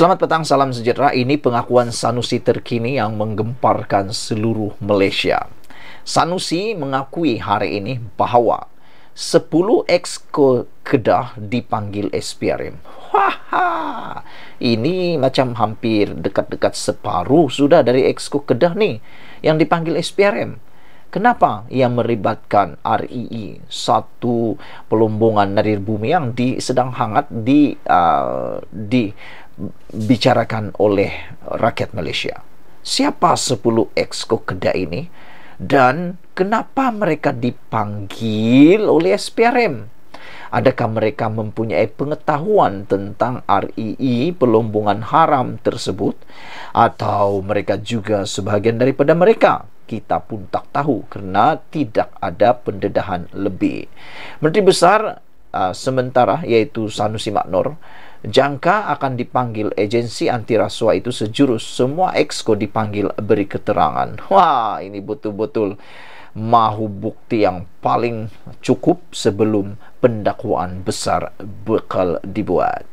Selamat petang, salam sejahtera. Ini pengakuan Sanusi terkini yang menggemparkan seluruh Malaysia. Sanusi mengakui hari ini bahawa 10 ex-ko Kedah dipanggil SPRM. Haha. Ini macam hampir dekat-dekat separuh sudah dari ex-ko Kedah ni yang dipanggil SPRM. Kenapa ia meribatkan REE satu pelombongan dari bumi yang di, sedang hangat di uh, di dibicarakan oleh rakyat Malaysia. Siapa 10 exco kedai ini dan kenapa mereka dipanggil oleh SPRM? Adakah mereka mempunyai pengetahuan tentang RII e e, pelombongan haram tersebut atau mereka juga sebahagian daripada mereka? kita pun tak tahu kerana tidak ada pendedahan lebih. Menteri Besar Uh, sementara yaitu Sanusi Maknor, Jangka akan dipanggil agensi anti rasuah itu sejurus semua exco dipanggil beri keterangan. Wah, ini betul-betul mahu bukti yang paling cukup sebelum pendakwaan besar bekal dibuat.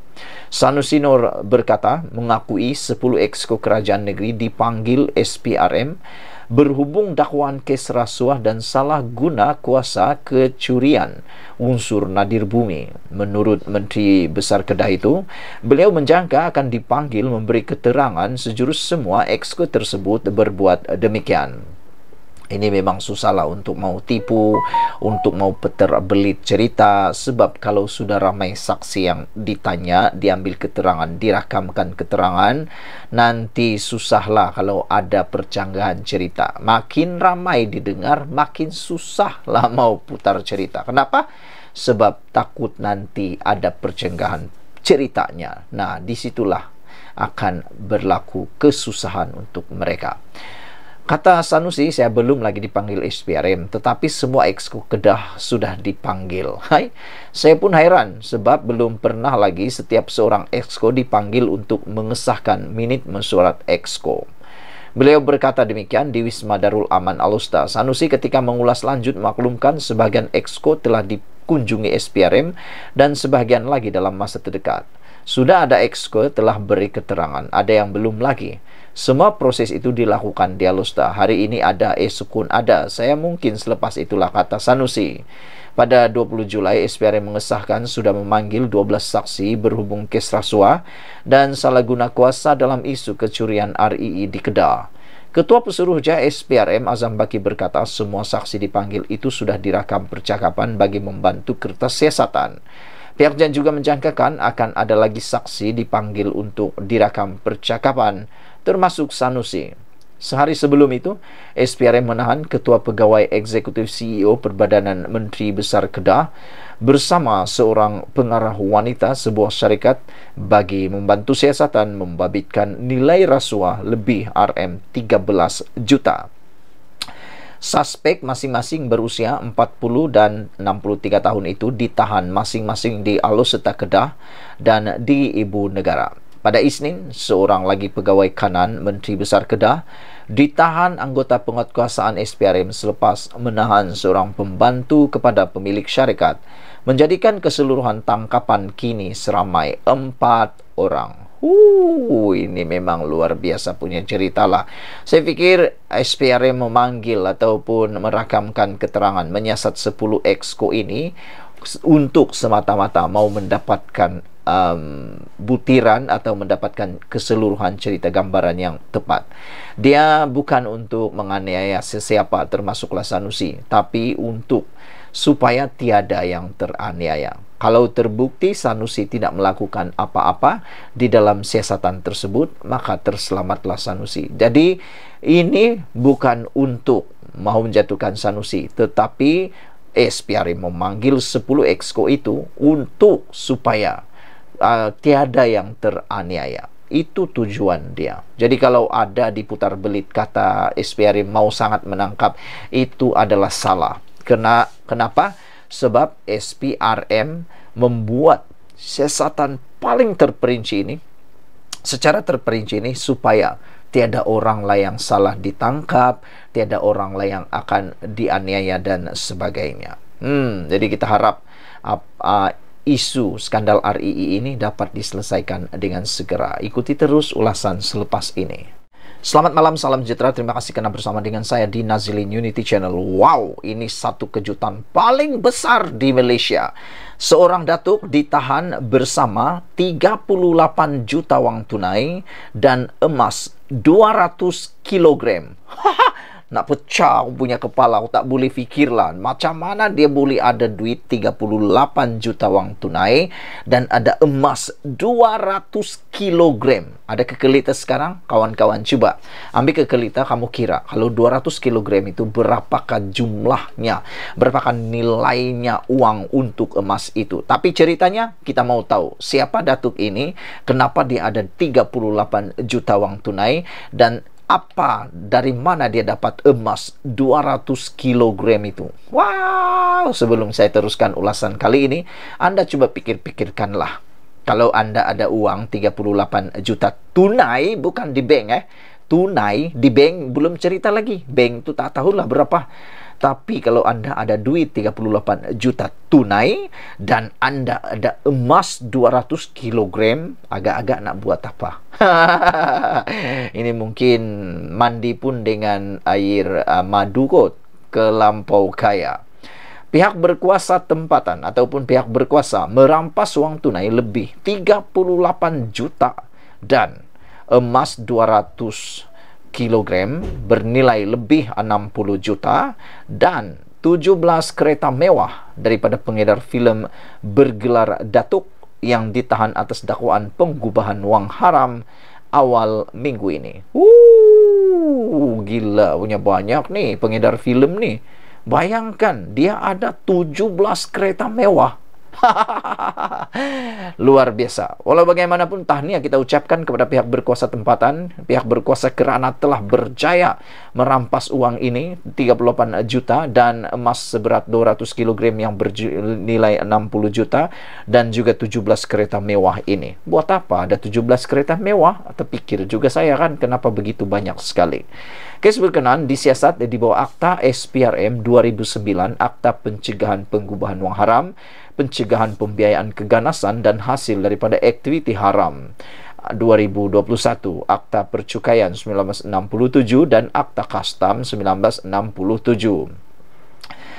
Sanusi Nor berkata mengakui 10 exco kerajaan negeri dipanggil SPRM berhubung dakwaan kes rasuah dan salah guna kuasa kecurian unsur nadir bumi. Menurut Menteri Besar Kedah itu, beliau menjangka akan dipanggil memberi keterangan sejurus semua eksko tersebut berbuat demikian. Ini memang susahlah untuk mau tipu, untuk mau peter belit cerita sebab kalau sudah ramai saksi yang ditanya, diambil keterangan, dirakamkan keterangan, nanti susahlah kalau ada percanggahan cerita. Makin ramai didengar, makin susahlah mau putar cerita. Kenapa? Sebab takut nanti ada percanggahan ceritanya. Nah, disitulah akan berlaku kesusahan untuk mereka. Kata Sanusi, saya belum lagi dipanggil SPRM, tetapi semua exku Kedah sudah dipanggil. Hai, saya pun heran, sebab belum pernah lagi setiap seorang exko dipanggil untuk mengesahkan minit mesurat exko. Beliau berkata demikian di Wisma Darul Aman Alusta. Sanusi ketika mengulas lanjut maklumkan sebagian exko telah dikunjungi SPRM dan sebagian lagi dalam masa terdekat. Sudah ada exko telah beri keterangan, ada yang belum lagi. semua proses itu dilakukan di Alusta. Hari ini ada, esokun ada. Saya mungkin selepas itulah kata Sanusi. Pada 20 Julai, SPR mengesahkan sudah memanggil 12 saksi berhubung kes rasuah dan salah guna kuasa dalam isu kecurian RII di Kedah. Ketua Pesuruh Jaya SPRM Azam Baki berkata semua saksi dipanggil itu sudah dirakam percakapan bagi membantu kertas siasatan. Pihak Jan juga menjangkakan akan ada lagi saksi dipanggil untuk dirakam percakapan termasuk Sanusi. Sehari sebelum itu, SPRM menahan Ketua Pegawai Eksekutif CEO Perbadanan Menteri Besar Kedah bersama seorang pengarah wanita sebuah syarikat bagi membantu siasatan membabitkan nilai rasuah lebih RM13 juta. Suspek masing-masing berusia 40 dan 63 tahun itu ditahan masing-masing di Alor Serta Kedah dan di ibu negara. Pada Isnin, seorang lagi pegawai kanan Menteri Besar Kedah ditahan anggota penguatkuasaan SPRM selepas menahan seorang pembantu kepada pemilik syarikat menjadikan keseluruhan tangkapan kini seramai empat orang. Uh, ini memang luar biasa punya cerita lah. Saya fikir SPRM memanggil ataupun merakamkan keterangan menyiasat 10 exco ini untuk semata-mata mau mendapatkan um, butiran atau mendapatkan keseluruhan cerita gambaran yang tepat. Dia bukan untuk menganiaya sesiapa termasuklah Sanusi, tapi untuk supaya tiada yang teraniaya. Kalau terbukti Sanusi tidak melakukan apa-apa di dalam siasatan tersebut, maka terselamatlah Sanusi. Jadi ini bukan untuk mau menjatuhkan Sanusi, tetapi Espiari eh, memanggil 10 exco itu untuk supaya uh, tiada yang teraniaya. Itu tujuan dia. Jadi kalau ada diputar belit kata SPRI mau sangat menangkap, itu adalah salah. Kena, kenapa? Sebab SPRM membuat sesatan paling terperinci ini, secara terperinci ini supaya tiada orang lain yang salah ditangkap, tiada orang lain yang akan dianiaya dan sebagainya. Hmm, jadi kita harap uh, uh, isu skandal RII ini dapat diselesaikan dengan segera. Ikuti terus ulasan selepas ini. Selamat malam, salam sejahtera. Terima kasih karena bersama dengan saya di Nazilin Unity Channel. Wow, ini satu kejutan paling besar di Malaysia. Seorang datuk ditahan bersama 38 juta wang tunai dan emas 200 kilogram. nak pecah punya kepala aku tak boleh fikirlah macam mana dia boleh ada duit 38 juta wang tunai dan ada emas 200 kilogram ada kekelita sekarang kawan-kawan coba ambil kekelita kamu kira kalau 200 kilogram itu berapakah jumlahnya berapakah nilainya uang untuk emas itu tapi ceritanya kita mau tahu siapa datuk ini kenapa dia ada 38 juta wang tunai dan apa dari mana dia dapat emas 200 kg itu. Wow, sebelum saya teruskan ulasan kali ini, Anda coba pikir-pikirkanlah. Kalau Anda ada uang 38 juta tunai, bukan di bank ya. Eh. Tunai di bank belum cerita lagi. Bank itu tak tahulah berapa Tapi kalau anda ada duit 38 juta tunai dan anda ada emas 200 kilogram, agak-agak nak buat apa? Ini mungkin mandi pun dengan air uh, madu kot. ke lampau kaya. Pihak berkuasa tempatan ataupun pihak berkuasa merampas wang tunai lebih 38 juta dan emas 200 kilogram bernilai lebih 60 juta dan 17 kereta mewah daripada pengedar filem bergelar Datuk yang ditahan atas dakwaan penggubahan wang haram awal minggu ini. Woo, gila punya banyak nih pengedar filem nih. Bayangkan dia ada 17 kereta mewah Luar biasa. Walau bagaimanapun tahniah kita ucapkan kepada pihak berkuasa tempatan, pihak berkuasa kerana telah berjaya merampas uang ini 38 juta dan emas seberat 200 kg yang bernilai 60 juta dan juga 17 kereta mewah ini. Buat apa ada 17 kereta mewah? Terpikir juga saya kan kenapa begitu banyak sekali. Kes berkenan disiasat di bawah Akta SPRM 2009 Akta Pencegahan Penggubahan Uang Haram pencegahan pembiayaan keganasan dan hasil daripada aktiviti haram 2021 Akta Percukaian 1967 dan Akta Kastam 1967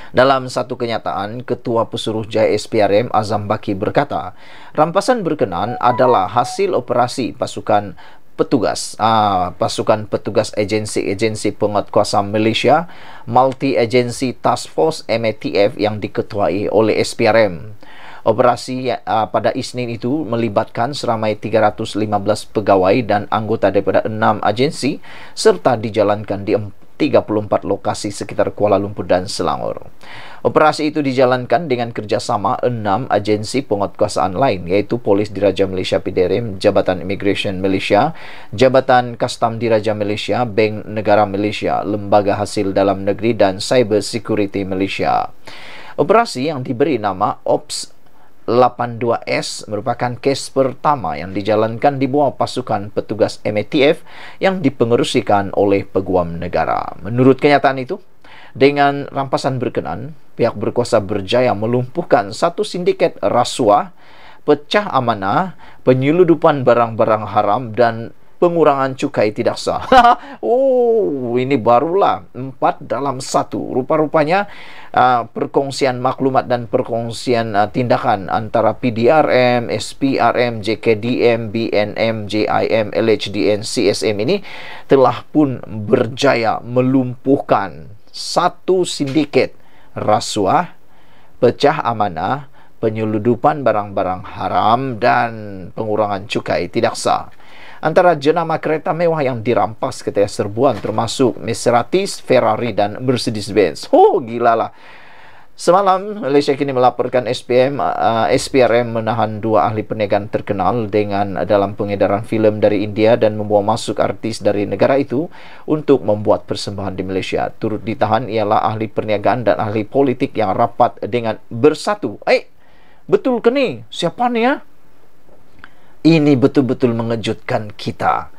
dalam satu kenyataan, Ketua Pesuruh Jaya SPRM Azam Baki berkata, rampasan berkenan adalah hasil operasi pasukan petugas uh, pasukan petugas agensi-agensi penguatkuasa Malaysia multi agency task force MATF yang diketuai oleh SPRM operasi uh, pada Isnin itu melibatkan seramai 315 pegawai dan anggota daripada 6 agensi serta dijalankan di 34 lokasi sekitar Kuala Lumpur dan Selangor. Operasi itu dijalankan dengan kerjasama enam agensi penguatkuasaan lain yaitu Polis Diraja Malaysia Piderim, Jabatan Immigration Malaysia, Jabatan Kastam Diraja Malaysia, Bank Negara Malaysia, Lembaga Hasil Dalam Negeri dan Cyber Security Malaysia. Operasi yang diberi nama Ops 82S merupakan kes pertama yang dijalankan di bawah pasukan petugas MATF yang dipengerusikan oleh peguam negara. Menurut kenyataan itu, dengan rampasan berkenan, pihak berkuasa berjaya melumpuhkan satu sindiket rasuah, pecah amanah, penyeludupan barang-barang haram dan pengurangan cukai tidak sah. oh, ini barulah empat dalam satu. Rupa-rupanya uh, perkongsian maklumat dan perkongsian uh, tindakan antara PDRM, SPRM, JKDM, BNM, JIM, LHDN, CSM ini telah pun berjaya melumpuhkan satu sindiket rasuah, pecah amanah, penyeludupan barang-barang haram dan pengurangan cukai tidak sah antara jenama kereta mewah yang dirampas ketika serbuan termasuk Maseratis, Ferrari dan Mercedes-Benz. oh, gila lah. Semalam, Malaysia kini melaporkan SPM, uh, SPRM menahan dua ahli perniagaan terkenal dengan uh, dalam pengedaran filem dari India dan membawa masuk artis dari negara itu untuk membuat persembahan di Malaysia. Turut ditahan ialah ahli perniagaan dan ahli politik yang rapat dengan bersatu. Eh, betul ke ni? Siapa ni ya? Ini betul-betul mengejutkan kita.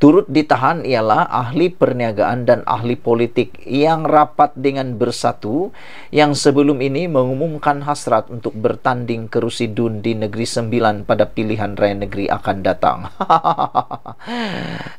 Turut ditahan ialah ahli perniagaan dan ahli politik yang rapat dengan bersatu yang sebelum ini mengumumkan hasrat untuk bertanding ke Rusi Dun di Negeri Sembilan pada pilihan raya negeri akan datang.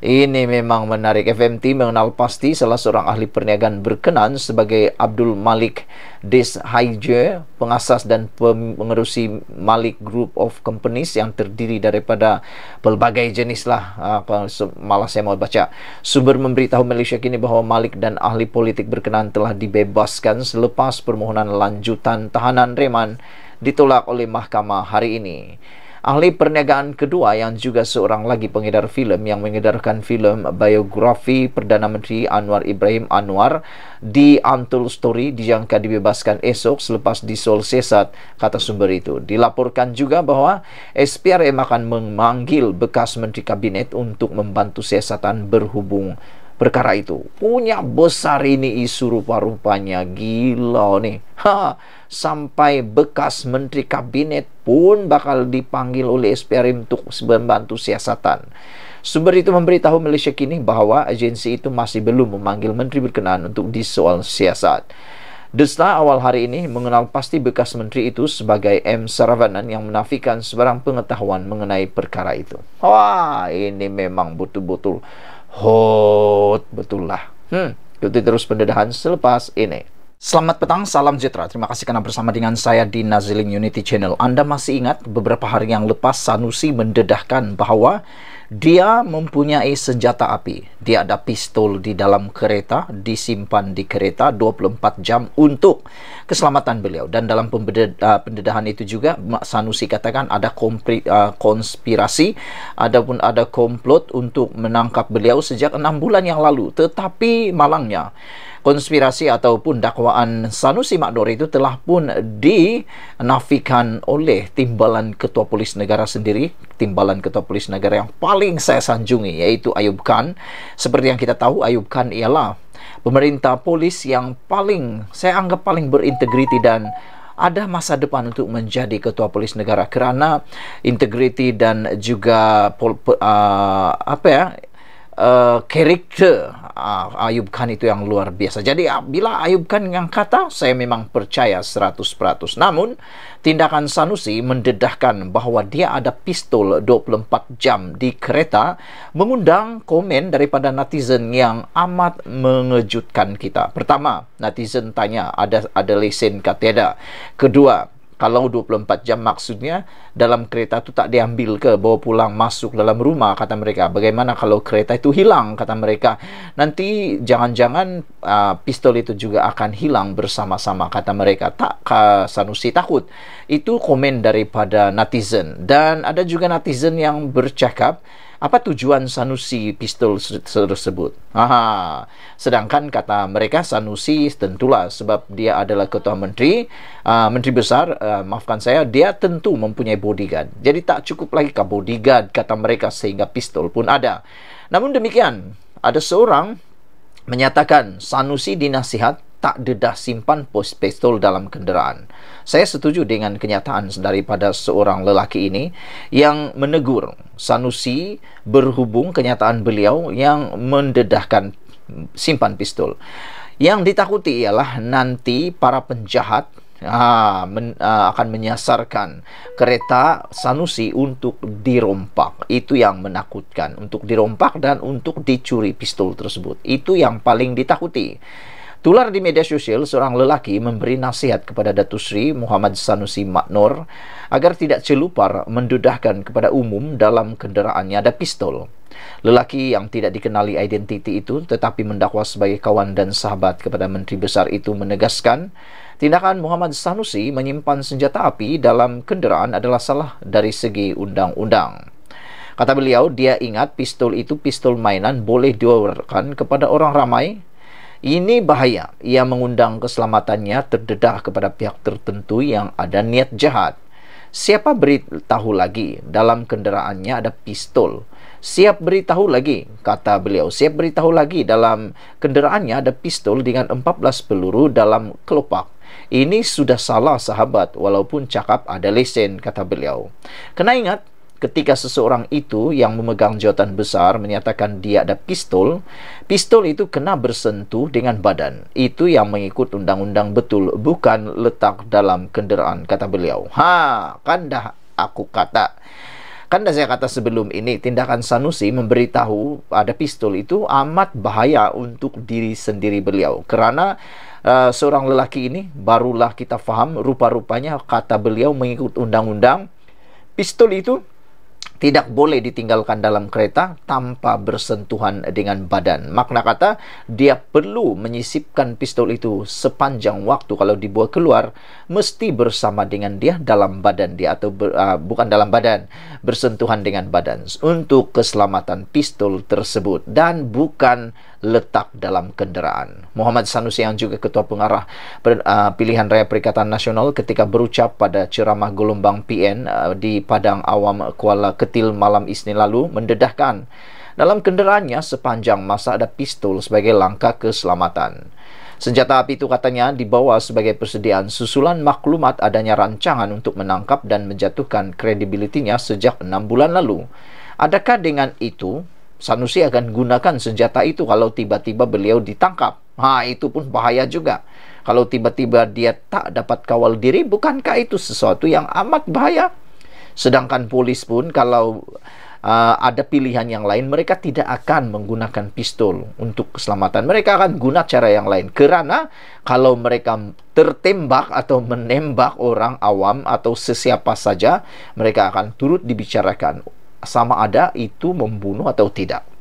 ini memang menarik. FMT mengenal pasti salah seorang ahli perniagaan berkenan sebagai Abdul Malik Malik. Des Haige, pengasas dan pengerusi Malik Group of Companies yang terdiri daripada pelbagai jenis lah. Ah, apa, malas saya mau baca. Sumber memberitahu Malaysia kini bahawa Malik dan ahli politik berkenaan telah dibebaskan selepas permohonan lanjutan tahanan reman ditolak oleh mahkamah hari ini. Ahli perniagaan kedua yang juga seorang lagi pengedar filem yang mengedarkan filem biografi Perdana Menteri Anwar Ibrahim Anwar di Antul Story dijangka dibebaskan esok selepas disol sesat kata sumber itu. Dilaporkan juga bahwa SPRM akan memanggil bekas Menteri Kabinet untuk membantu sesatan berhubung perkara itu. Punya besar ini isu rupa-rupanya. Gila nih. Ha, sampai bekas menteri kabinet pun bakal dipanggil oleh SPRM untuk membantu siasatan. Sumber itu memberitahu Malaysia kini bahawa agensi itu masih belum memanggil menteri berkenaan untuk disoal siasat. Desta awal hari ini mengenal pasti bekas menteri itu sebagai M. Saravanan yang menafikan sebarang pengetahuan mengenai perkara itu. Wah, ini memang betul-betul Hot betul lah. Hmm. Ikuti terus pendedahan selepas ini. Selamat petang, salam jitra. Terima kasih karena bersama dengan saya di Nazilin Unity Channel. Anda masih ingat beberapa hari yang lepas Sanusi mendedahkan bahwa dia mempunyai senjata api. Dia ada pistol di dalam kereta, disimpan di kereta 24 jam untuk keselamatan beliau. Dan dalam uh, pendedahan itu juga, Mak Sanusi katakan ada kompri, uh, konspirasi ataupun ada komplot untuk menangkap beliau sejak 6 bulan yang lalu. Tetapi malangnya, konspirasi ataupun dakwaan Sanusi Makdur itu telah pun dinafikan oleh timbalan ketua polis negara sendiri timbalan ketua polis negara yang paling saya sanjungi yaitu Ayub Khan seperti yang kita tahu Ayub Khan ialah pemerintah polis yang paling saya anggap paling berintegriti dan ada masa depan untuk menjadi ketua polis negara kerana integriti dan juga pol, uh, apa ya karakter uh, uh, Ayub Khan itu yang luar biasa. Jadi uh, bila Ayub Khan yang kata saya memang percaya 100%. Namun tindakan Sanusi mendedahkan bahawa dia ada pistol 24 jam di kereta mengundang komen daripada netizen yang amat mengejutkan kita. Pertama, netizen tanya ada ada lesen ke tiada. Kedua, kalau 24 jam maksudnya dalam kereta itu tak diambil ke bawa pulang masuk dalam rumah kata mereka bagaimana kalau kereta itu hilang kata mereka nanti jangan-jangan uh, pistol itu juga akan hilang bersama-sama kata mereka tak ka sanusi takut itu komen daripada netizen dan ada juga netizen yang bercakap apa tujuan Sanusi pistol tersebut? Aha. Sedangkan kata mereka Sanusi tentulah sebab dia adalah ketua menteri, uh, menteri besar, uh, maafkan saya, dia tentu mempunyai bodyguard. Jadi tak cukup lagi ke bodyguard kata mereka sehingga pistol pun ada. Namun demikian, ada seorang menyatakan Sanusi dinasihat tak dedah simpan pos pistol dalam kenderaan. Saya setuju dengan kenyataan daripada seorang lelaki ini yang menegur Sanusi berhubung kenyataan beliau yang mendedahkan simpan pistol. Yang ditakuti ialah nanti para penjahat ah, men, ah, akan menyasarkan kereta Sanusi untuk dirompak. Itu yang menakutkan, untuk dirompak dan untuk dicuri pistol tersebut. Itu yang paling ditakuti. Tular di media sosial, seorang lelaki memberi nasihat kepada Datu Sri Muhammad Sanusi Maknor agar tidak celupar mendudahkan kepada umum dalam kenderaannya ada pistol. Lelaki yang tidak dikenali identiti itu tetapi mendakwa sebagai kawan dan sahabat kepada Menteri Besar itu menegaskan tindakan Muhammad Sanusi menyimpan senjata api dalam kenderaan adalah salah dari segi undang-undang. Kata beliau, dia ingat pistol itu pistol mainan boleh diwawarkan kepada orang ramai ini bahaya. Ia mengundang keselamatannya terdedah kepada pihak tertentu yang ada niat jahat. Siapa beritahu lagi dalam kenderaannya ada pistol? Siap beritahu lagi, kata beliau. Siap beritahu lagi dalam kenderaannya ada pistol dengan 14 peluru dalam kelopak. Ini sudah salah sahabat walaupun cakap ada lesen, kata beliau. Kena ingat, ketika seseorang itu yang memegang jawatan besar menyatakan dia ada pistol, pistol itu kena bersentuh dengan badan. Itu yang mengikut undang-undang betul, bukan letak dalam kenderaan, kata beliau. Ha, kan dah aku kata. Kan dah saya kata sebelum ini, tindakan Sanusi memberitahu ada pistol itu amat bahaya untuk diri sendiri beliau. Kerana Uh, seorang lelaki ini barulah kita faham rupa-rupanya kata beliau mengikut undang-undang pistol itu tidak boleh ditinggalkan dalam kereta tanpa bersentuhan dengan badan. Makna kata, dia perlu menyisipkan pistol itu sepanjang waktu kalau dibawa keluar, mesti bersama dengan dia dalam badan dia atau ber, uh, bukan dalam badan, bersentuhan dengan badan untuk keselamatan pistol tersebut dan bukan letak dalam kenderaan. Muhammad Sanusi yang juga ketua pengarah ah, pilihan raya Perikatan Nasional ketika berucap pada ceramah gelombang PN ah, di Padang Awam Kuala Ketua ketil malam Isnin lalu mendedahkan. Dalam kenderaannya sepanjang masa ada pistol sebagai langkah keselamatan. Senjata api itu katanya dibawa sebagai persediaan susulan maklumat adanya rancangan untuk menangkap dan menjatuhkan kredibilitinya sejak enam bulan lalu. Adakah dengan itu Sanusi akan gunakan senjata itu kalau tiba-tiba beliau ditangkap? Ha, itu pun bahaya juga. Kalau tiba-tiba dia tak dapat kawal diri, bukankah itu sesuatu yang amat bahaya? Sedangkan polis pun kalau uh, ada pilihan yang lain, mereka tidak akan menggunakan pistol untuk keselamatan. Mereka akan guna cara yang lain. Kerana kalau mereka tertembak atau menembak orang awam atau sesiapa saja, mereka akan turut dibicarakan sama ada itu membunuh atau tidak.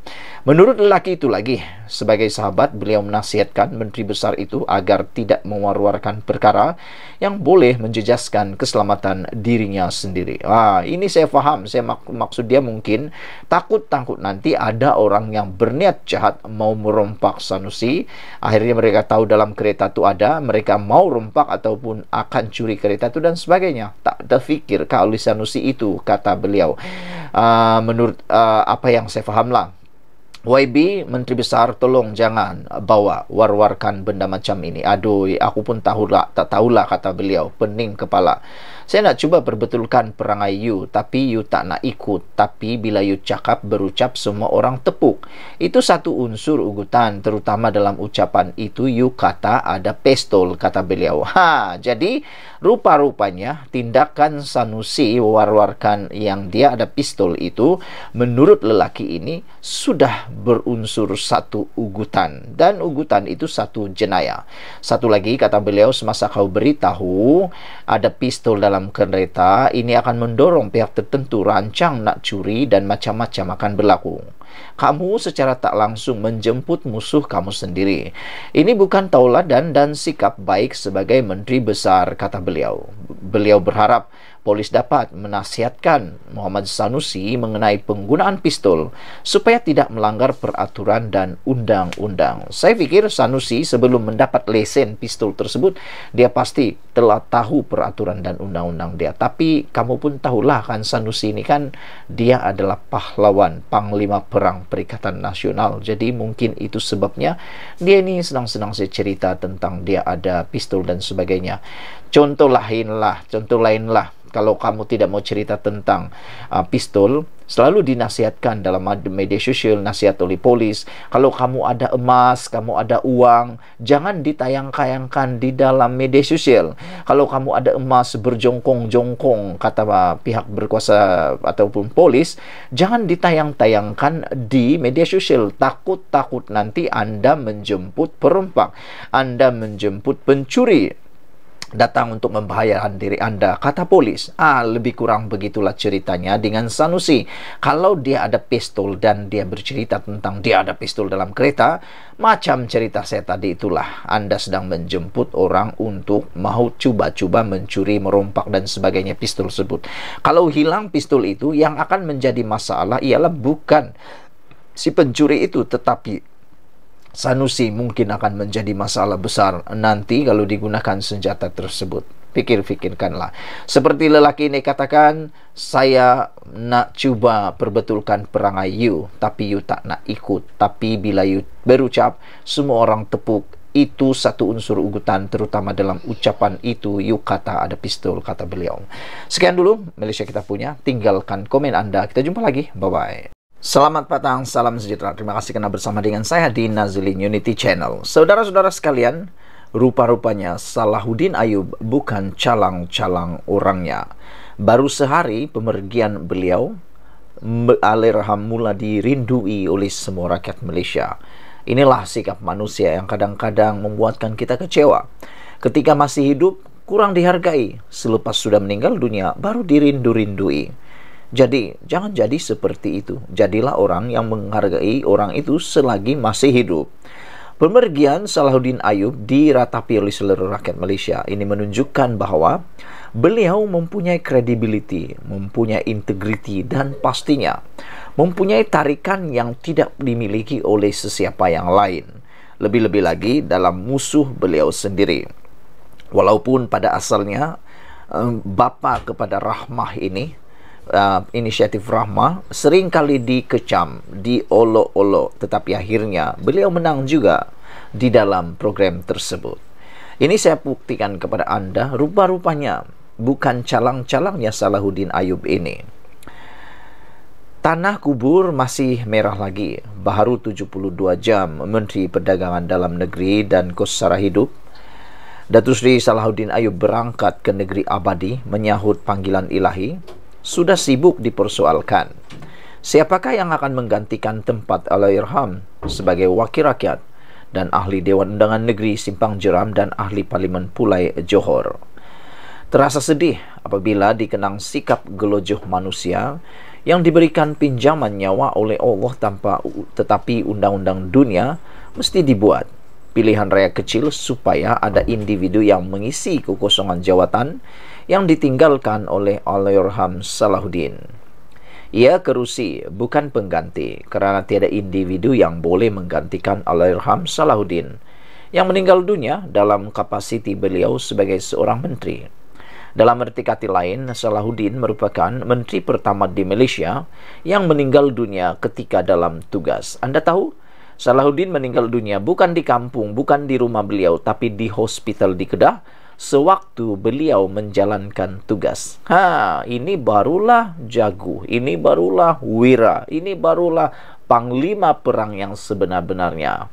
Menurut lelaki itu lagi, sebagai sahabat, beliau menasihatkan menteri besar itu agar tidak mewar-warkan perkara yang boleh menjejaskan keselamatan dirinya sendiri. Wah, ini saya faham, saya mak- maksud dia mungkin takut-takut nanti ada orang yang berniat jahat mau merompak Sanusi. Akhirnya mereka tahu dalam kereta itu ada, mereka mau rompak ataupun akan curi kereta itu dan sebagainya. Tak terfikir kalau Sanusi itu, kata beliau. Uh, menurut uh, apa yang saya fahamlah. YB Menteri Besar tolong jangan bawa war-warkan benda macam ini. Aduh, aku pun tahu lah, tak tahulah kata beliau, pening kepala. Saya nak cuba perbetulkan perangai you tapi you tak nak ikut. Tapi bila you cakap berucap semua orang tepuk. Itu satu unsur ugutan terutama dalam ucapan itu you kata ada pistol kata beliau. Ha, jadi rupa-rupanya tindakan Sanusi war-warkan yang dia ada pistol itu menurut lelaki ini sudah berunsur satu ugutan dan ugutan itu satu jenayah. Satu lagi kata beliau semasa kau beritahu ada pistol dalam dalam kereta ini akan mendorong pihak tertentu rancang nak curi dan macam-macam akan berlaku. Kamu secara tak langsung menjemput musuh kamu sendiri. Ini bukan tauladan dan sikap baik sebagai menteri besar, kata beliau. Beliau berharap polis dapat menasihatkan Muhammad Sanusi mengenai penggunaan pistol supaya tidak melanggar peraturan dan undang-undang. Saya pikir Sanusi sebelum mendapat lesen pistol tersebut, dia pasti telah tahu peraturan dan undang-undang dia. Tapi kamu pun tahulah kan Sanusi ini kan dia adalah pahlawan panglima perang Perikatan Nasional. Jadi mungkin itu sebabnya dia ini senang-senang saya cerita tentang dia ada pistol dan sebagainya. contoh lainlah, contoh lainlah. Kalau kamu tidak mau cerita tentang uh, pistol, selalu dinasihatkan dalam media sosial, nasihat oleh polis. Kalau kamu ada emas, kamu ada uang, jangan ditayang-kayangkan di dalam media sosial. Kalau kamu ada emas berjongkong-jongkong, kata uh, pihak berkuasa ataupun polis, jangan ditayang-tayangkan di media sosial. Takut-takut nanti Anda menjemput perompak, Anda menjemput pencuri. datang untuk membahayakan diri Anda. Kata polis, ah lebih kurang begitulah ceritanya dengan Sanusi. Kalau dia ada pistol dan dia bercerita tentang dia ada pistol dalam kereta, macam cerita saya tadi itulah. Anda sedang menjemput orang untuk mau coba-coba mencuri, merompak dan sebagainya pistol tersebut. Kalau hilang pistol itu, yang akan menjadi masalah ialah bukan si pencuri itu, tetapi Sanusi mungkin akan menjadi masalah besar nanti kalau digunakan senjata tersebut. Pikir-pikirkanlah. Seperti lelaki ini katakan, saya nak cuba perbetulkan perangai you, tapi you tak nak ikut. Tapi bila you berucap, semua orang tepuk itu satu unsur ugutan terutama dalam ucapan itu you kata ada pistol kata beliau sekian dulu Malaysia kita punya tinggalkan komen anda kita jumpa lagi bye bye Selamat petang, salam sejahtera. Terima kasih kena bersama dengan saya di Nazilin Unity Channel. Saudara-saudara sekalian, rupa-rupanya Salahuddin Ayub bukan calang-calang orangnya. Baru sehari pemergian beliau, Alirham mula dirindui oleh semua rakyat Malaysia. Inilah sikap manusia yang kadang-kadang membuatkan kita kecewa. Ketika masih hidup, kurang dihargai. Selepas sudah meninggal dunia, baru dirindu-rindui. Jadi, jangan jadi seperti itu. Jadilah orang yang menghargai orang itu selagi masih hidup. Pemergian Salahuddin Ayub diratapi oleh seluruh rakyat Malaysia ini menunjukkan bahawa beliau mempunyai kredibiliti, mempunyai integriti dan pastinya mempunyai tarikan yang tidak dimiliki oleh sesiapa yang lain. Lebih-lebih lagi dalam musuh beliau sendiri. Walaupun pada asalnya eh, bapa kepada rahmah ini uh, inisiatif Rahma sering kali dikecam, diolok-olok tetapi akhirnya beliau menang juga di dalam program tersebut. Ini saya buktikan kepada anda rupa-rupanya bukan calang-calangnya Salahuddin Ayub ini. Tanah kubur masih merah lagi. Baru 72 jam Menteri Perdagangan Dalam Negeri dan Kos Sara Hidup. Datu Sri Salahuddin Ayub berangkat ke negeri abadi menyahut panggilan ilahi sudah sibuk dipersoalkan. Siapakah yang akan menggantikan tempat al sebagai wakil rakyat dan ahli Dewan Undangan Negeri Simpang Jeram dan ahli Parlimen Pulai Johor? Terasa sedih apabila dikenang sikap gelojoh manusia yang diberikan pinjaman nyawa oleh Allah tanpa tetapi undang-undang dunia mesti dibuat. Pilihan raya kecil supaya ada individu yang mengisi kekosongan jawatan yang ditinggalkan oleh Allahyarham Salahuddin. Ia kerusi bukan pengganti kerana tiada individu yang boleh menggantikan Allahyarham Salahuddin yang meninggal dunia dalam kapasiti beliau sebagai seorang menteri. Dalam erti kata lain, Salahuddin merupakan menteri pertama di Malaysia yang meninggal dunia ketika dalam tugas. Anda tahu, Salahuddin meninggal dunia bukan di kampung, bukan di rumah beliau, tapi di hospital di Kedah sewaktu beliau menjalankan tugas. Ha, ini barulah jago, ini barulah wira, ini barulah panglima perang yang sebenar-benarnya.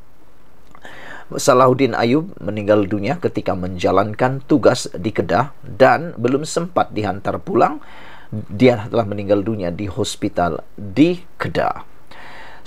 Salahuddin Ayub meninggal dunia ketika menjalankan tugas di Kedah dan belum sempat dihantar pulang dia telah meninggal dunia di hospital di Kedah.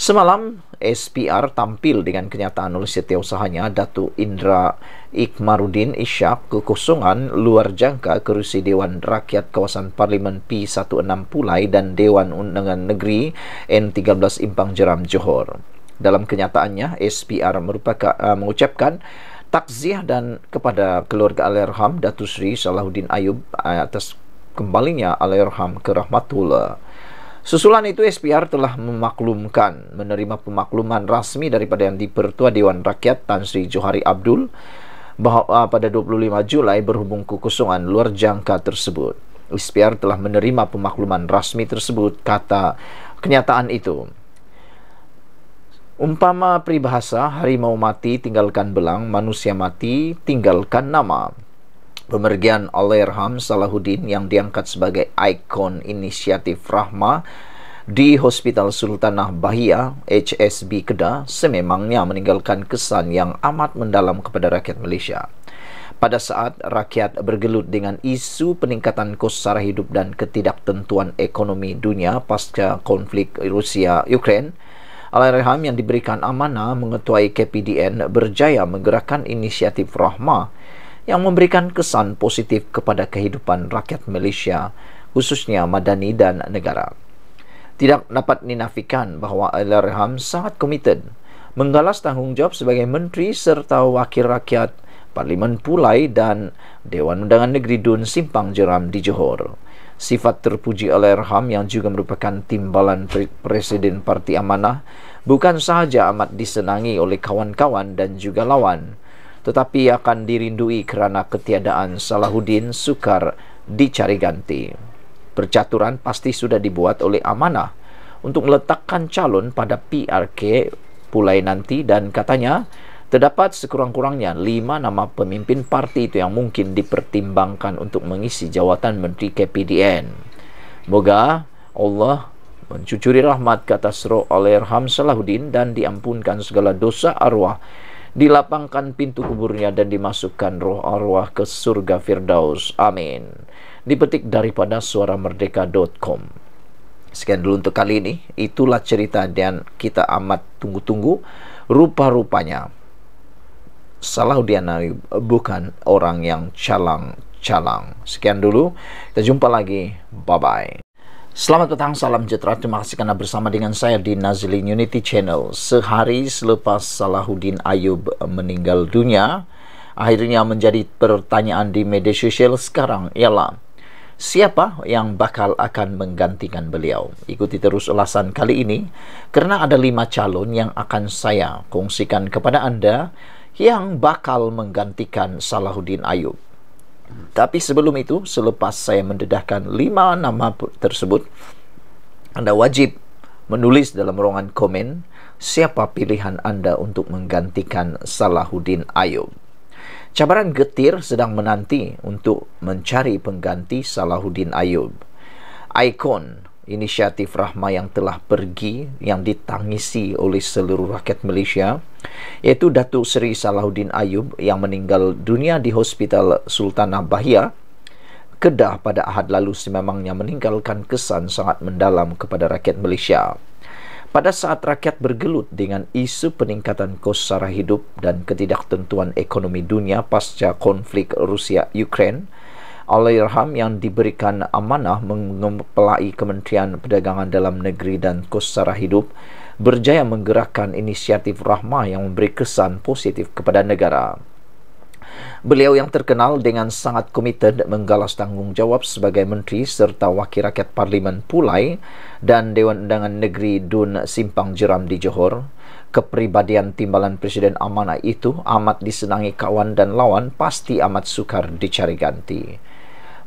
Semalam SPR tampil dengan kenyataan oleh setiausahanya Datuk Indra Ikmarudin Ishak kekosongan luar jangka kerusi Dewan Rakyat Kawasan Parlimen P16 Pulai dan Dewan Undangan Negeri N13 Impang Jeram Johor. Dalam kenyataannya, SPR merupakan uh, mengucapkan takziah dan kepada keluarga Alerham Datu Sri Salahuddin Ayub eh, atas kembalinya Alerham ke Rahmatullah. Susulan itu SPR telah memaklumkan menerima pemakluman rasmi daripada yang dipertua Dewan Rakyat Tan Sri Johari Abdul bahawa ah, pada 25 Julai berhubung kekosongan luar jangka tersebut. SPR telah menerima pemakluman rasmi tersebut kata kenyataan itu. Umpama peribahasa harimau mati tinggalkan belang, manusia mati tinggalkan nama pemergian Alirham Salahuddin yang diangkat sebagai ikon inisiatif Rahma di Hospital Sultanah Bahia HSB Kedah sememangnya meninggalkan kesan yang amat mendalam kepada rakyat Malaysia. Pada saat rakyat bergelut dengan isu peningkatan kos sara hidup dan ketidaktentuan ekonomi dunia pasca konflik Rusia-Ukraine, Alirham yang diberikan amanah mengetuai KPDN berjaya menggerakkan inisiatif rahma yang memberikan kesan positif kepada kehidupan rakyat Malaysia, khususnya madani dan negara. Tidak dapat dinafikan bahawa Al-Rahman sangat komited menggalas tanggungjawab sebagai menteri serta wakil rakyat Parlimen Pulai dan Dewan Undangan Negeri Dun Simpang Jeram di Johor. Sifat terpuji Al-Rahman yang juga merupakan timbalan Presiden Parti Amanah bukan sahaja amat disenangi oleh kawan-kawan dan juga lawan tetapi akan dirindui kerana ketiadaan Salahuddin sukar dicari ganti. Percaturan pasti sudah dibuat oleh amanah untuk meletakkan calon pada PRK pulai nanti dan katanya terdapat sekurang-kurangnya lima nama pemimpin parti itu yang mungkin dipertimbangkan untuk mengisi jawatan Menteri KPDN. Moga Allah mencucuri rahmat kata Sro Alir Ham Salahuddin dan diampunkan segala dosa arwah dilapangkan pintu kuburnya dan dimasukkan roh arwah ke surga Firdaus. Amin. Dipetik daripada suaramerdeka.com. Sekian dulu untuk kali ini. Itulah cerita dan kita amat tunggu-tunggu. Rupa-rupanya Salahudiana bukan orang yang calang-calang. Sekian dulu. Kita jumpa lagi. Bye-bye. Selamat petang, salam sejahtera. Terima kasih karena bersama dengan saya di Nazlin Unity Channel. Sehari selepas Salahuddin Ayub meninggal dunia, akhirnya menjadi pertanyaan di media sosial sekarang ialah siapa yang bakal akan menggantikan beliau? Ikuti terus ulasan kali ini karena ada lima calon yang akan saya kongsikan kepada Anda yang bakal menggantikan Salahuddin Ayub. Tapi sebelum itu, selepas saya mendedahkan lima nama tersebut, Anda wajib menulis dalam ruangan komen siapa pilihan Anda untuk menggantikan Salahuddin Ayub. Cabaran getir sedang menanti untuk mencari pengganti Salahuddin Ayub. Ikon inisiatif Rahma yang telah pergi yang ditangisi oleh seluruh rakyat Malaysia iaitu Datuk Seri Salahuddin Ayub yang meninggal dunia di Hospital Sultanah Bahia Kedah pada Ahad lalu sememangnya meninggalkan kesan sangat mendalam kepada rakyat Malaysia. Pada saat rakyat bergelut dengan isu peningkatan kos sara hidup dan ketidaktentuan ekonomi dunia pasca konflik Rusia-Ukraine, Allahyarham yang diberikan amanah mengumpulai Kementerian Perdagangan Dalam Negeri dan Kos Sara Hidup berjaya menggerakkan inisiatif rahmah yang memberi kesan positif kepada negara. Beliau yang terkenal dengan sangat komited menggalas tanggungjawab sebagai menteri serta wakil rakyat Parlimen Pulai dan Dewan Undangan Negeri Dun Simpang Jeram di Johor, kepribadian timbalan Presiden Amanah itu amat disenangi kawan dan lawan pasti amat sukar dicari ganti.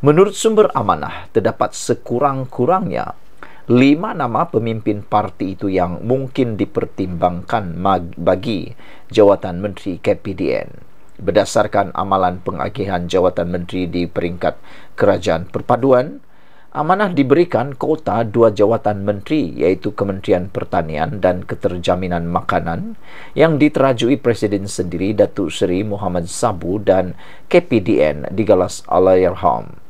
Menurut sumber amanah, terdapat sekurang-kurangnya lima nama pemimpin parti itu yang mungkin dipertimbangkan bagi jawatan menteri KPDN. Berdasarkan amalan pengagihan jawatan menteri di peringkat kerajaan perpaduan, amanah diberikan kota dua jawatan menteri iaitu Kementerian Pertanian dan Keterjaminan Makanan yang diterajui Presiden sendiri Datuk Seri Muhammad Sabu dan KPDN di Galas Allahyarham.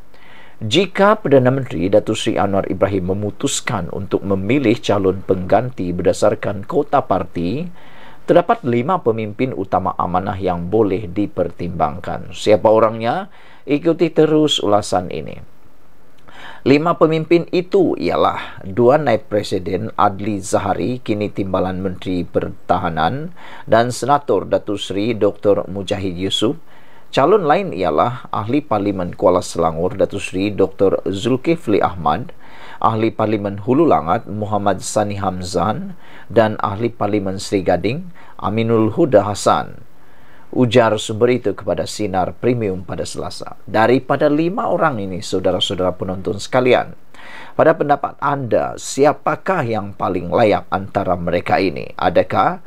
Jika Perdana Menteri Datuk Seri Anwar Ibrahim memutuskan untuk memilih calon pengganti berdasarkan kota parti, terdapat lima pemimpin utama amanah yang boleh dipertimbangkan. Siapa orangnya? Ikuti terus ulasan ini. Lima pemimpin itu ialah dua naib presiden Adli Zahari kini timbalan Menteri Pertahanan dan Senator Datuk Seri Dr. Mujahid Yusuf Calon lain ialah Ahli Parlimen Kuala Selangor Datuk Sri Dr. Zulkifli Ahmad, Ahli Parlimen Hulu Langat Muhammad Sani Hamzan dan Ahli Parlimen Sri Gading Aminul Huda Hasan. Ujar sumber itu kepada Sinar Premium pada Selasa. Daripada lima orang ini, saudara-saudara penonton sekalian, pada pendapat anda, siapakah yang paling layak antara mereka ini? Adakah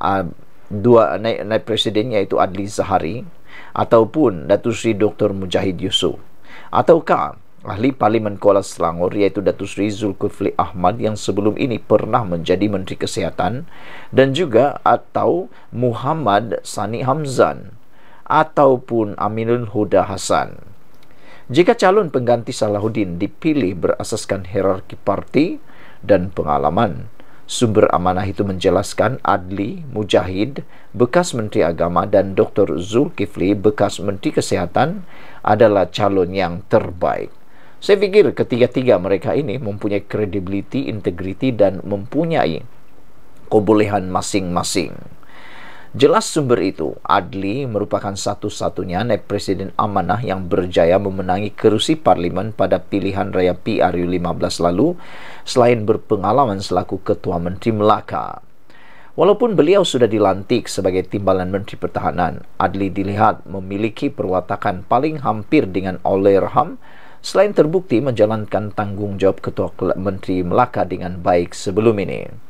uh, dua naib, naib presiden iaitu Adli Zahari, ataupun Datuk Seri Dr. Mujahid Yusof ataukah Ahli Parlimen Kuala Selangor iaitu Datuk Seri Zulkifli Ahmad yang sebelum ini pernah menjadi Menteri Kesihatan dan juga atau Muhammad Sani Hamzan ataupun Aminul Huda Hasan. Jika calon pengganti Salahuddin dipilih berasaskan hierarki parti dan pengalaman, Sumber amanah itu menjelaskan Adli Mujahid, bekas Menteri Agama dan Dr. Zulkifli, bekas Menteri Kesehatan adalah calon yang terbaik. Saya fikir ketiga-tiga mereka ini mempunyai kredibiliti, integriti dan mempunyai kebolehan masing-masing. Jelas sumber itu, Adli merupakan satu-satunya naib presiden amanah yang berjaya memenangi kerusi parlimen pada pilihan raya PRU 15 lalu selain berpengalaman selaku ketua menteri Melaka. Walaupun beliau sudah dilantik sebagai timbalan menteri pertahanan, Adli dilihat memiliki perwatakan paling hampir dengan Olerham selain terbukti menjalankan tanggungjawab ketua menteri Melaka dengan baik sebelum ini.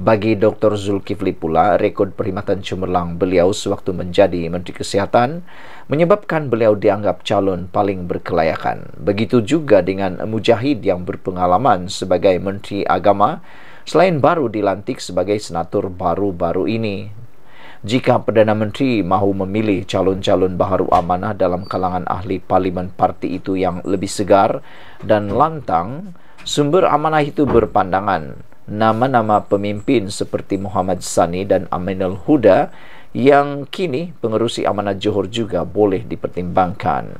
Bagi Dr. Zulkifli pula, rekod perkhidmatan cemerlang beliau sewaktu menjadi Menteri Kesihatan menyebabkan beliau dianggap calon paling berkelayakan. Begitu juga dengan Mujahid yang berpengalaman sebagai Menteri Agama selain baru dilantik sebagai senator baru-baru ini. Jika Perdana Menteri mahu memilih calon-calon baharu amanah dalam kalangan ahli parlimen parti itu yang lebih segar dan lantang, sumber amanah itu berpandangan nama-nama pemimpin seperti Muhammad Sani dan Aminul Huda yang kini pengerusi amanah Johor juga boleh dipertimbangkan.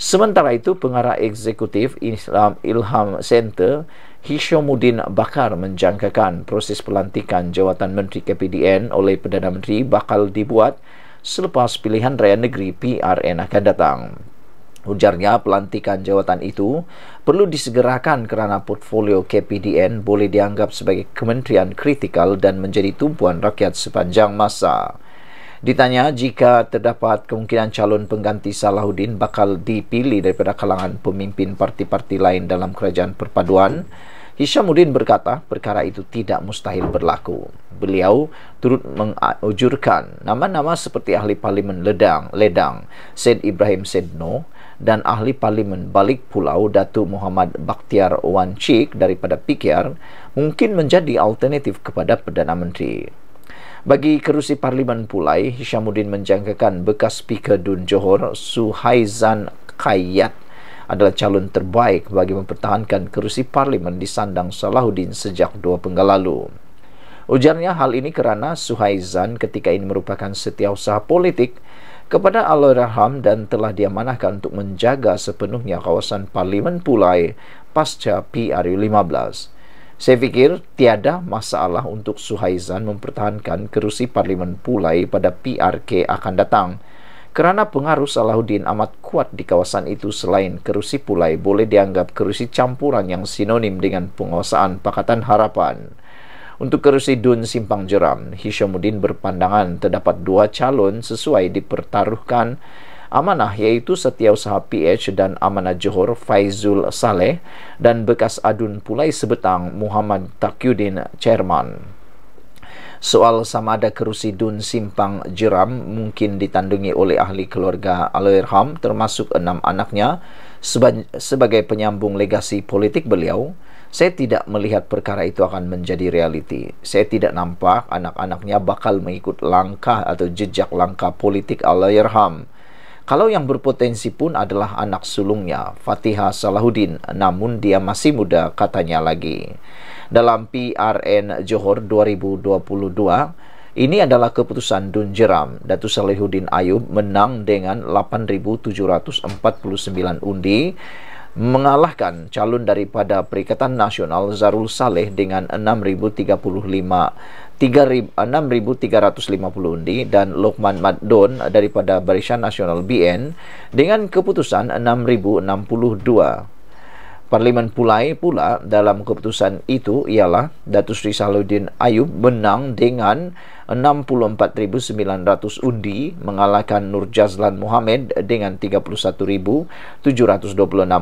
Sementara itu, pengarah eksekutif Islam Ilham Center Hishomuddin Bakar menjangkakan proses pelantikan jawatan Menteri KPDN oleh Perdana Menteri bakal dibuat selepas pilihan raya negeri PRN akan datang. Ujarnya pelantikan jawatan itu perlu disegerakan kerana portfolio KPDN boleh dianggap sebagai kementerian kritikal dan menjadi tumpuan rakyat sepanjang masa. Ditanya jika terdapat kemungkinan calon pengganti Salahuddin bakal dipilih daripada kalangan pemimpin parti-parti lain dalam kerajaan perpaduan, Hishamuddin berkata perkara itu tidak mustahil berlaku. Beliau turut mengujurkan nama-nama seperti ahli parlimen Ledang, Ledang, Said Ibrahim Said Noh, dan ahli parlimen balik pulau Datuk Muhammad Bakhtiar Wan Chik daripada PKR mungkin menjadi alternatif kepada Perdana Menteri. Bagi kerusi parlimen pulai, Hishamuddin menjangkakan bekas speaker Dun Johor Suhaizan Kayat adalah calon terbaik bagi mempertahankan kerusi parlimen di sandang Salahuddin sejak dua penggal lalu. Ujarnya hal ini kerana Suhaizan ketika ini merupakan setiausaha politik kepada al Raham dan telah diamanahkan untuk menjaga sepenuhnya kawasan Parlimen Pulai pasca PRU15. Saya fikir tiada masalah untuk Suhaizan mempertahankan kerusi Parlimen Pulai pada PRK akan datang kerana pengaruh Salahuddin amat kuat di kawasan itu selain kerusi Pulai boleh dianggap kerusi campuran yang sinonim dengan penguasaan Pakatan Harapan. Untuk kerusi Dun Simpang Jeram, Hishamuddin berpandangan terdapat dua calon sesuai dipertaruhkan amanah iaitu Setiausaha PH dan Amanah Johor Faizul Saleh dan bekas adun pulai sebetang Muhammad Takyudin Chairman. Soal sama ada kerusi Dun Simpang Jeram mungkin ditandungi oleh ahli keluarga Alirham termasuk enam anaknya sebagai penyambung legasi politik beliau. Saya tidak melihat perkara itu akan menjadi realiti. Saya tidak nampak anak-anaknya bakal mengikut langkah atau jejak langkah politik Allahyarham. Kalau yang berpotensi pun adalah anak sulungnya, Fatihah Salahuddin, namun dia masih muda katanya lagi. Dalam PRN Johor 2022, ini adalah keputusan Dun Jeram. Datu Salihuddin Ayub menang dengan 8.749 undi mengalahkan calon daripada Perikatan Nasional Zarul Saleh dengan 6,035 6,350 undi dan Lokman Maddon daripada Barisan Nasional BN dengan keputusan 6,062 undi. Parlimen Pulai pula dalam keputusan itu ialah Datu Sri Saluddin Ayub menang dengan 64,900 undi mengalahkan Nur Jazlan Mohamed dengan 31,726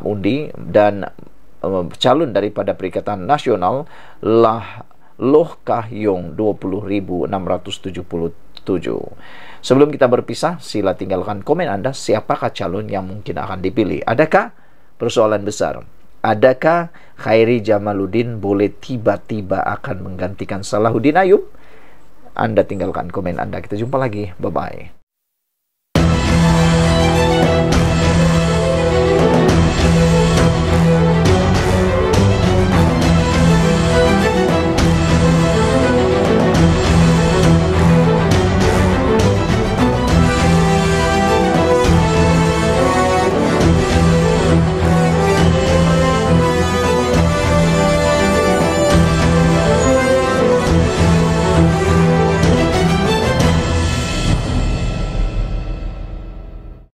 undi dan um, calon daripada Perikatan Nasional Lah Loh Kah Yong 20,677 Sebelum kita berpisah, sila tinggalkan komen anda siapakah calon yang mungkin akan dipilih. Adakah persoalan besar? adakah Khairi Jamaluddin boleh tiba-tiba akan menggantikan Salahuddin Ayub? Anda tinggalkan komen Anda. Kita jumpa lagi. Bye-bye.